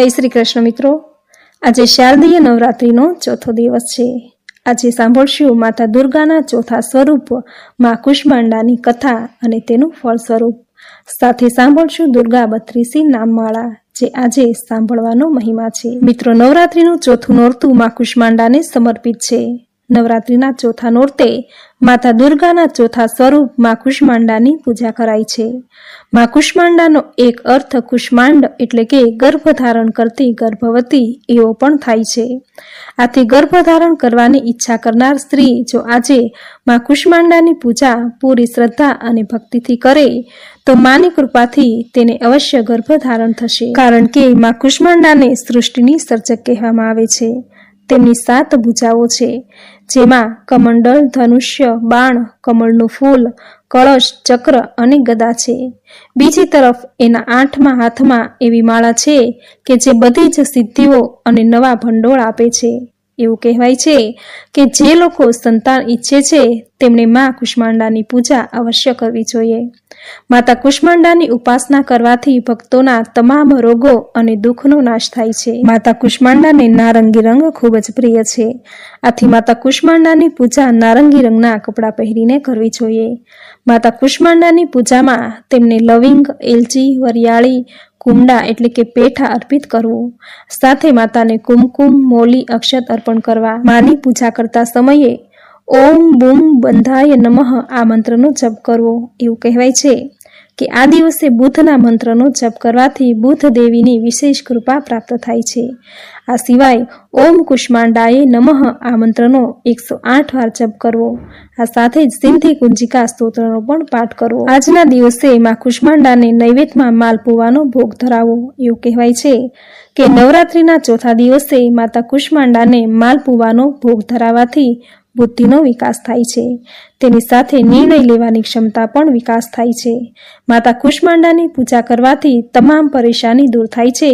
જય શ્રી કૃષ્ણ મિત્રો આજે શારદીય નવરાત્રિનો ચોથો દિવસ છે આજે સાંભળશું માતા દુર્ગાના ચોથા સ્વરૂપ મા કુષ્માંડાની કથા અને તેનું ફળ સ્વરૂપ સાથે સાંભળશું દુર્ગા બત્રીસી નામમાળા જે આજે સાંભળવાનો મહિમા છે મિત્રો નવરાત્રિનું ચોથું નોરતું મા કુષ્માંડાને સમર્પિત છે નવરાત્રિના ચોથા નોરતે માતા દુર્ગાના ચોથા સ્વરૂપ મા કુષ્માંડાની પૂજા કરાય છે મા કુષ્માંડાનો એક અર્થ કુષ્માંડ એટલે કે ગર્ભધારણ કરતી ગર્ભવતી એવો પણ થાય છે આથી ગર્ભ ધારણ કરવાની ઈચ્છા કરનાર સ્ત્રી જો આજે મા કુષ્માંડાની પૂજા પૂરી શ્રદ્ધા અને ભક્તિથી કરે તો માની કૃપાથી તેને અવશ્ય ગર્ભધારણ થશે કારણ કે મા કુષ્માંડાને સૃષ્ટિની સર્જક કહેવામાં આવે છે તેમની સાત ભૂજાઓ છે જેમાં કમંડલ ધનુષ્ય બાણ કમળનું ફૂલ કળશ ચક્ર અને ગદા છે બીજી તરફ એના આઠમાં હાથમાં એવી માળા છે કે જે બધી જ સિદ્ધિઓ અને નવા ભંડોળ આપે છે એવું કહેવાય છે કે જે લોકો સંતાન ઈચ્છે છે તેમણે મા કુષ્માંડાની પૂજા અવશ્ય કરવી જોઈએ માતા કુષ્માંડાની ઉપાસના કરવાથી ભક્તોના તમામ રોગો અને દુઃખનો નાશ થાય છે માતા કુષ્માંડાને નારંગી રંગ ખૂબ જ પ્રિય છે આથી માતા કુષ્માંડાની પૂજા નારંગી રંગના કપડાં પહેરીને કરવી જોઈએ માતા કુષ્માંડાની પૂજામાં તેમને લવિંગ એલચી વરિયાળી કુંડા એટલે કે પેઠા અર્પિત કરવું સાથે માતાને કુમકુમ મોલી અક્ષત અર્પણ કરવા માની પૂજા કરતા સમયે ઓમ બુમ બંધાય નમઃ આ મંત્રનો જપ કરવો એવું કહેવાય છે કે આ દિવસે બુદ્ધના મંત્રનો જપ કરવાથી બુદ્ધ દેવીની વિશેષ કૃપા પ્રાપ્ત થાય છે આ સિવાય ઓમ કુષ્માંડાએ નમઃ આ મંત્રનો એકસો આઠ વાર જપ કરવો આ સાથે જ સિદ્ધિ કુંજિકા સ્તોત્રનો પણ પાઠ કરવો આજના દિવસે માં કુષ્માંડાને નૈવેદ્યમાં માલપુવાનો ભોગ ધરાવો એવું કહેવાય છે કે નવરાત્રીના ચોથા દિવસે માતા કુષ્માંડાને માલપુવાનો ભોગ ધરાવાથી બુદ્ધિનો વિકાસ થાય છે તેની સાથે નિર્ણય લેવાની ક્ષમતા પણ વિકાસ થાય છે માતા કુષ્માંડાની પૂજા કરવાથી તમામ પરેશાની દૂર થાય છે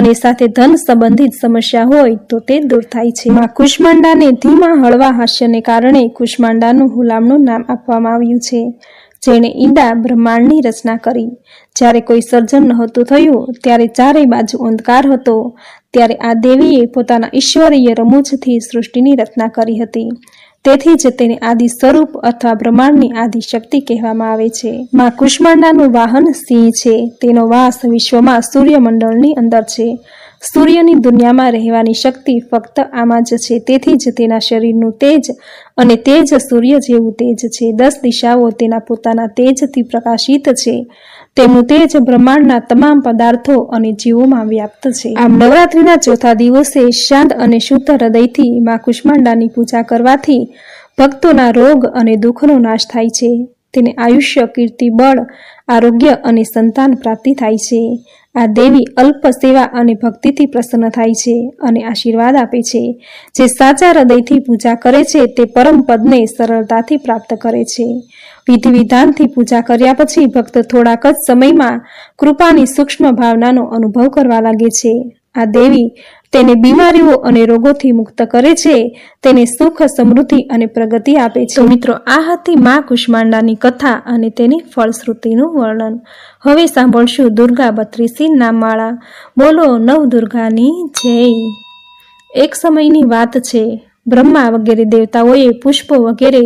અને સાથે ધન સંબંધિત સમસ્યા હોય તો તે દૂર થાય છે માં કુષ્માંડાને ધીમા હળવા હાસ્યને કારણે કુષ્માંડાનું હુલામણું નામ આપવામાં આવ્યું છે જેણે ઈંડા બ્રહ્માંડની રચના કરી જ્યારે કોઈ સર્જન નહોતું થયું ત્યારે ચારેય બાજુ અંધકાર હતો ત્યારે આ દેવીએ પોતાના ઈશ્વરીય રમૂજથી સૃષ્ટિની રચના કરી હતી તેથી જ તેને આદિ સ્વરૂપ અથવા બ્રહ્માંડની આદિ શક્તિ કહેવામાં આવે છે માં કુષ્માંડાનું વાહન સિંહ છે તેનો વાસ વિશ્વમાં સૂર્યમંડળની અંદર છે સૂર્યની દુનિયામાં રહેવાની શક્તિ ફક્ત આમાં જ છે તેથી જ તેના શરીરનું તેજ અને તેજ સૂર્ય જેવું તેજ છે દસ દિશાઓ તેના પોતાના તેજથી પ્રકાશિત છે તેમનું તેજ બ્રહ્માંડના તમામ પદાર્થો અને જીવોમાં વ્યાપ્ત છે આમ નવરાત્રિના ચોથા દિવસે શાંત અને શુદ્ધ હૃદયથી મા કુષ્માંડાની પૂજા કરવાથી ભક્તોના રોગ અને દુઃખનો નાશ થાય છે તેને આયુષ્ય કીર્તિ બળ આરોગ્ય અને સંતાન પ્રાપ્તિ થાય છે આ દેવી અલ્પ સેવા અને ભક્તિથી પ્રસન્ન થાય છે અને આશીર્વાદ આપે છે જે સાચા હૃદયથી પૂજા કરે છે તે પરમ પદને સરળતાથી પ્રાપ્ત કરે છે વિધિ વિધાનથી પૂજા કર્યા પછી ભક્ત થોડાક જ સમયમાં કૃપાની સૂક્ષ્મ ભાવનાનો અનુભવ કરવા લાગે છે આ દેવી તેને બીમારીઓ અને રોગોથી મુક્ત કરે છે તેને સુખ સમૃદ્ધિ અને પ્રગતિ આપે છે મિત્રો આ હતી મા કુષ્માંડાની કથા અને તેની ફળશ્રુતિનું વર્ણન હવે સાંભળશું દુર્ગા બત્રીસી નામાળા બોલો નવ દુર્ગાની જય એક સમયની વાત છે બ્રહ્મા વગેરે દેવતાઓએ પુષ્પો વગેરે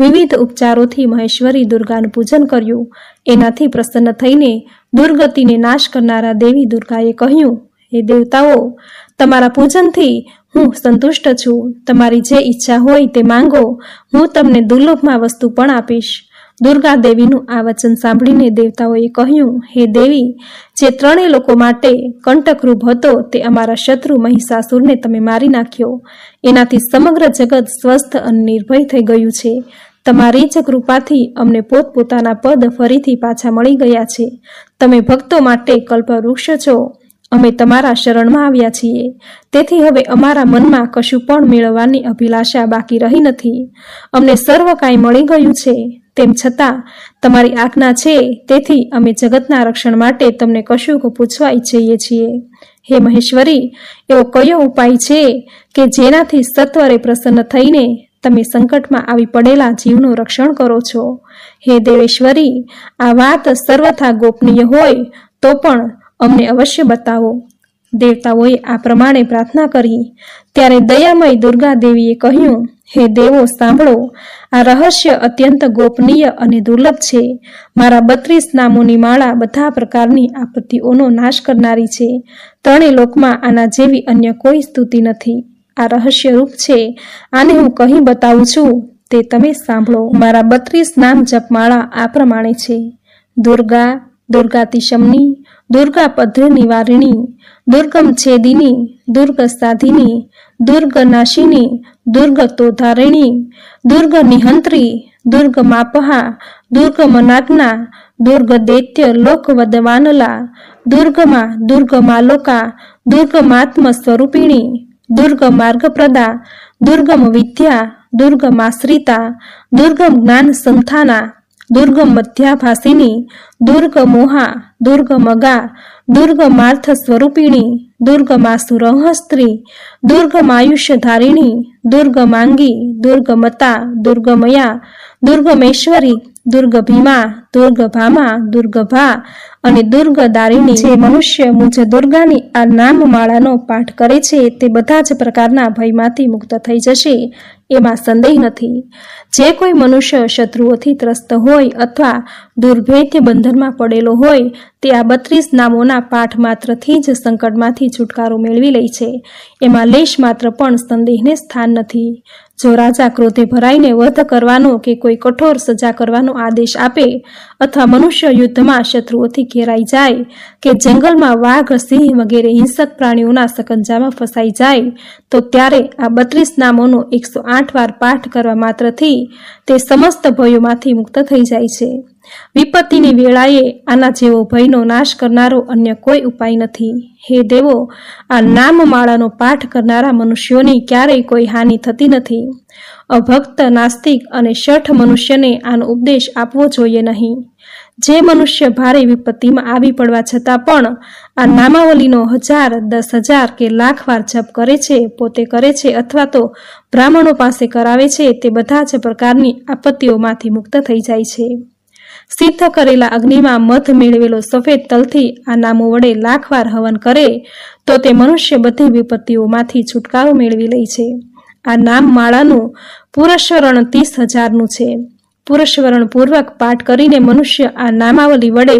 વિવિધ ઉપચારોથી મહેશ્વરી દુર્ગાનું પૂજન કર્યું એનાથી પ્રસન્ન થઈને દુર્ગતિને નાશ કરનારા દેવી દુર્ગાએ કહ્યું હે દેવતાઓ તમારા પૂજનથી હું સંતુષ્ટ છું તમારી જે ઈચ્છા હોય તે માંગો હું તમને દુર્લભમાં વસ્તુ પણ આપીશ દુર્ગા દેવીનું આ વચન સાંભળીને દેવતાઓએ કહ્યું હે દેવી જે ત્રણેય લોકો માટે કંટકરૂપ હતો તે અમારા શત્રુ મહિષાસુરને તમે મારી નાખ્યો એનાથી સમગ્ર જગત સ્વસ્થ અને નિર્ભય થઈ ગયું છે તમારી જ કૃપાથી અમને પોતપોતાના પદ ફરીથી પાછા મળી ગયા છે તમે ભક્તો માટે કલ્પવૃક્ષ છો અમે તમારા શરણમાં આવ્યા છીએ તેથી હવે અમારા મનમાં કશું પણ મેળવવાની અભિલાષા બાકી રહી નથી અમને સર્વ કાંઈ મળી ગયું છે તેમ છતાં તમારી આજ્ઞા છે તેથી અમે જગતના રક્ષણ માટે તમને કશુંક પૂછવા ઈચ્છીએ છીએ હે મહેશ્વરી એવો કયો ઉપાય છે કે જેનાથી સત્વરે પ્રસન્ન થઈને તમે સંકટમાં આવી પડેલા જીવનું રક્ષણ કરો છો હે દેવેશ્વરી આ વાત સર્વથા ગોપનીય હોય તો પણ અમને અવશ્ય બતાવો દેવતાઓએ આ પ્રમાણે પ્રાર્થના કરી ત્યારે દયામય દુર્ગા દેવીએ કહ્યું હે દેવો સાંભળો આ રહસ્ય અત્યંત ગોપનીય અને દુર્લભ છે મારા બત્રીસ નામોની માળા બધા પ્રકારની આપત્તિઓનો નાશ કરનારી છે ત્રણેય લોકમાં આના જેવી અન્ય કોઈ સ્તુતિ નથી આ રહસ્ય રૂપ છે આને હું કહી બતાવું છું તે તમે સાંભળો મારા બત્રીસ નામ જપમાળા આ પ્રમાણે છે દુર્ગા દુર્ગાતિશમની દુર્ગાપદ નિવારિણી દુર્ગમ છેદિની દુર્ગ સાધિની દુર્ગ નાશિની દુર્ગ તોધારિણી દુર્ગ નિહંત્રી દુર્ગ માપહા દુર્ગ મનાજ્ઞા દુર્ગ દૈત્ય લોક વદવાનલા દુર્ગમાં દુર્ગમાલોકા દુર્ગમાત્મ સ્વરૂપિણી દુર્ગ માર્ગપ્રદા દુર્ગમ વિદ્યા દુર્ગમાશ્રિતા દુર્ગમ જ્ઞાન સંથાના દુર્ગમ મધ્યાભાસિની દુર્ગમોહા દુર્ગમગા દુર્ગમાર્થ સ્વરૂપિણી દુર્ગમાસુરહસ્ત્રી દુર્ગમાયુષ્યધારિણી દુર્ગમાંગી દુર્ગમતા દુર્ગમયા દુર્ગમેશ્વરી દુર્ગભીમા દુર્ગભામા દુર્ગભા અને દુર્ગદારિણી જે મનુષ્ય મુજ દુર્ગાની આ નામ માળાનો પાઠ કરે છે તે બધા જ પ્રકારના ભયમાંથી મુક્ત થઈ જશે એમાં સંદેહ નથી જે કોઈ મનુષ્ય શત્રુઓથી ત્રસ્ત હોય અથવા દુર્ભેદ્ય બંધન બંધનમાં પડેલો હોય તે આ બત્રીસ નામોના પાઠ માત્રથી જ સંકટમાંથી છુટકારો મેળવી લે છે એમાં લેશ માત્ર પણ સંદેહને સ્થાન નથી જો રાજા ક્રોધે ભરાઈને વધ કરવાનો કે કોઈ કઠોર સજા કરવાનો આદેશ આપે અથવા મનુષ્ય યુદ્ધમાં શત્રુઓથી ઘેરાઈ જાય કે જંગલમાં વાઘ સિંહ વગેરે હિંસક પ્રાણીઓના સકંજામાં ફસાઈ જાય તો ત્યારે આ બત્રીસ નામોનો એકસો આઠ વાર પાઠ કરવા માત્રથી તે સમસ્ત ભયોમાંથી મુક્ત થઈ જાય છે વિપત્તિની વેળાએ આના જેવો ભયનો નાશ કરનારો અન્ય કોઈ ઉપાય નથી હે દેવો આ નામમાળાનો પાઠ કરનારા મનુષ્યોની ક્યારેય કોઈ હાનિ થતી નથી અભક્ત નાસ્તિક અને શઠ મનુષ્યને આનો ઉપદેશ આપવો જોઈએ નહીં જે મનુષ્ય ભારે વિપત્તિમાં આવી પડવા છતાં પણ આ નામાવલીનો હજાર દસ હજાર કે લાખ વાર જપ કરે છે પોતે કરે છે અથવા તો બ્રાહ્મણો પાસે કરાવે છે તે બધા જ પ્રકારની આપત્તિઓમાંથી મુક્ત થઈ જાય છે સિદ્ધ કરેલા અગ્નિમાં મધ મેળવેલો સફેદ તલથી આ નામો વડે લાખવાર હવન કરે તો તે મનુષ્ય બધી વિપત્તિઓમાંથી છુટકારો મેળવી લે છે આ નામ માળાનું પુરસ્વરણ ત્રીસ હજારનું છે પુરસ્વરણ પૂર્વક પાઠ કરીને મનુષ્ય આ નામાવલી વડે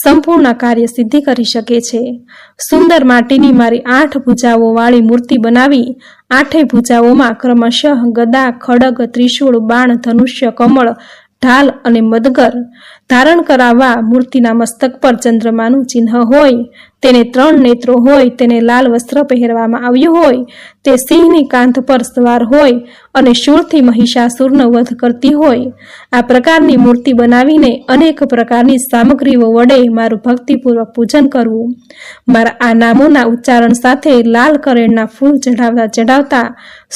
સંપૂર્ણ કાર્ય સિદ્ધિ કરી શકે છે સુંદર માટીની મારી આઠ ભૂજાઓ વાળી મૂર્તિ બનાવી આઠે ભૂજાઓમાં ક્રમશઃ ગદા ખડગ ત્રિશુળ બાણ ધનુષ્ય કમળ ઢાલ અને મદગર ધારણ કરાવવા મૂર્તિના મસ્તક પર ચંદ્રમાનું ચિહ્ન હોય તેને ત્રણ નેત્રો હોય તેને લાલ વસ્ત્ર પહેરવામાં આવ્યું હોય તે સિંહની કાંથ પર સવાર હોય અને શૂળથી મહિષાસુરનો વધ કરતી હોય આ પ્રકારની મૂર્તિ બનાવીને અનેક પ્રકારની સામગ્રીઓ વડે મારું ભક્તિપૂર્વક પૂજન કરવું મારા આ નામોના ઉચ્ચારણ સાથે લાલ કરેણના ફૂલ ચઢાવતા ચઢાવતા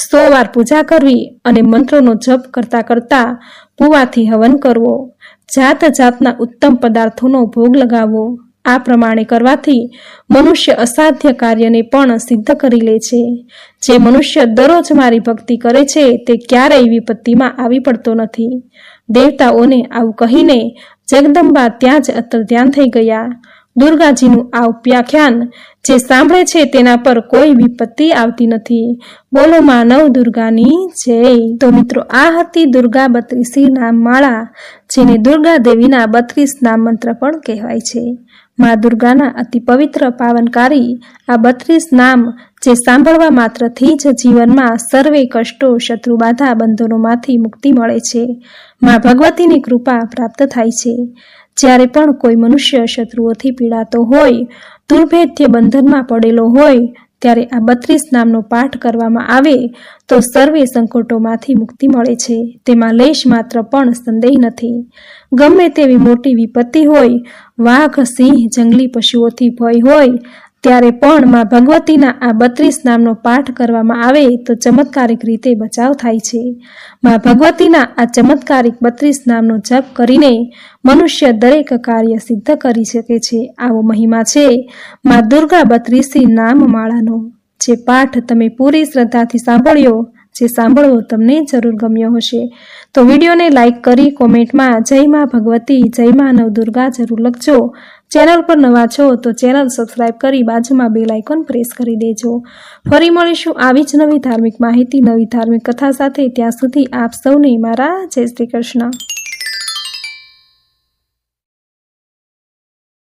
સો વાર પૂજા કરવી અને મંત્રોનો જપ કરતા કરતા પુવાથી હવન કરવો જાત જાતના ઉત્તમ પદાર્થોનો ભોગ લગાવવો આ પ્રમાણે કરવાથી મનુષ્ય અસાધ્ય કાર્યને પણ સિદ્ધ કરી લે છે જે મનુષ્ય દરરોજ મારી ભક્તિ કરે છે તે ક્યારેય વિપત્તિમાં આવી પડતો નથી દેવતાઓને આવું કહીને જગદંબા ત્યાં જ અતર ધ્યાન થઈ ગયા દુર્ગાજીનું આ ઉપ્યાખ્યાન જે સાંભળે છે તેના પર કોઈ વિપત્તિ આવતી નથી બોલો માનવ દુર્ગાની જય તો મિત્રો આ હતી દુર્ગા બત્રીસી નામ માળા જેને દુર્ગા દેવીના બત્રીસ નામ મંત્ર પણ કહેવાય છે મા દુર્ગાના અતિ પવિત્ર પાવનકારી આ બત્રીસ નામ જે સાંભળવા માત્રથી જ જીવનમાં સર્વે કષ્ટો શત્રુ બાધા બંધનોમાંથી મુક્તિ મળે છે મા ભગવતીની કૃપા પ્રાપ્ત થાય છે જ્યારે પણ કોઈ મનુષ્ય શત્રુઓથી પીડાતો હોય દુર્ભેદ્ય બંધનમાં પડેલો હોય ત્યારે આ બત્રીસ નામનો પાઠ કરવામાં આવે તો સર્વે સંકટોમાંથી મુક્તિ મળે છે તેમાં લેશ માત્ર પણ સંદેહ નથી ગમે તેવી મોટી વિપત્તિ હોય વાઘ સિંહ જંગલી પશુઓથી ભય હોય ત્યારે પણ માં ભગવતીના આ બત્રીસ નામનો પાઠ કરવામાં આવે તો ચમત્કારિક રીતે બચાવ થાય છે માં ભગવતીના આ ચમત્કારિક બત્રીસ નામનો જપ કરીને મનુષ્ય દરેક કાર્ય સિદ્ધ કરી શકે છે આવો મહિમા છે માં દુર્ગા બત્રીસી નામ માળાનો જે પાઠ તમે પૂરી શ્રદ્ધાથી સાંભળ્યો જે સાંભળવો તમને જરૂર ગમ્યો હશે તો વિડીયોને લાઇક કરી કોમેન્ટમાં જય માં ભગવતી જય માં દુર્ગા જરૂર લખજો ચેનલ પર નવા છો તો ચેનલ સબસ્ક્રાઈબ કરી બાજુમાં બેલ આઇકોન પ્રેસ કરી દેજો ફરી મળીશું આવી જ નવી ધાર્મિક માહિતી નવી ધાર્મિક કથા સાથે ત્યાં સુધી આપ સૌને મારા જય શ્રી કૃષ્ણ